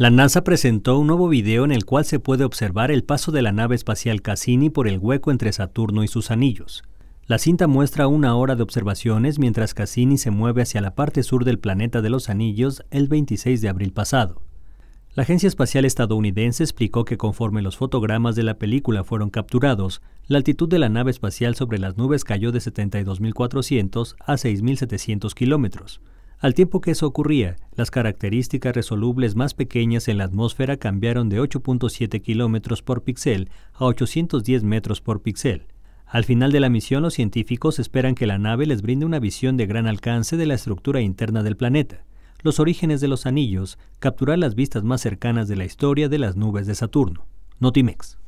La NASA presentó un nuevo video en el cual se puede observar el paso de la nave espacial Cassini por el hueco entre Saturno y sus anillos. La cinta muestra una hora de observaciones mientras Cassini se mueve hacia la parte sur del planeta de los anillos el 26 de abril pasado. La Agencia Espacial Estadounidense explicó que conforme los fotogramas de la película fueron capturados, la altitud de la nave espacial sobre las nubes cayó de 72.400 a 6.700 kilómetros, al tiempo que eso ocurría, las características resolubles más pequeñas en la atmósfera cambiaron de 8.7 kilómetros por píxel a 810 metros por píxel. Al final de la misión, los científicos esperan que la nave les brinde una visión de gran alcance de la estructura interna del planeta, los orígenes de los anillos, capturar las vistas más cercanas de la historia de las nubes de Saturno. Notimex.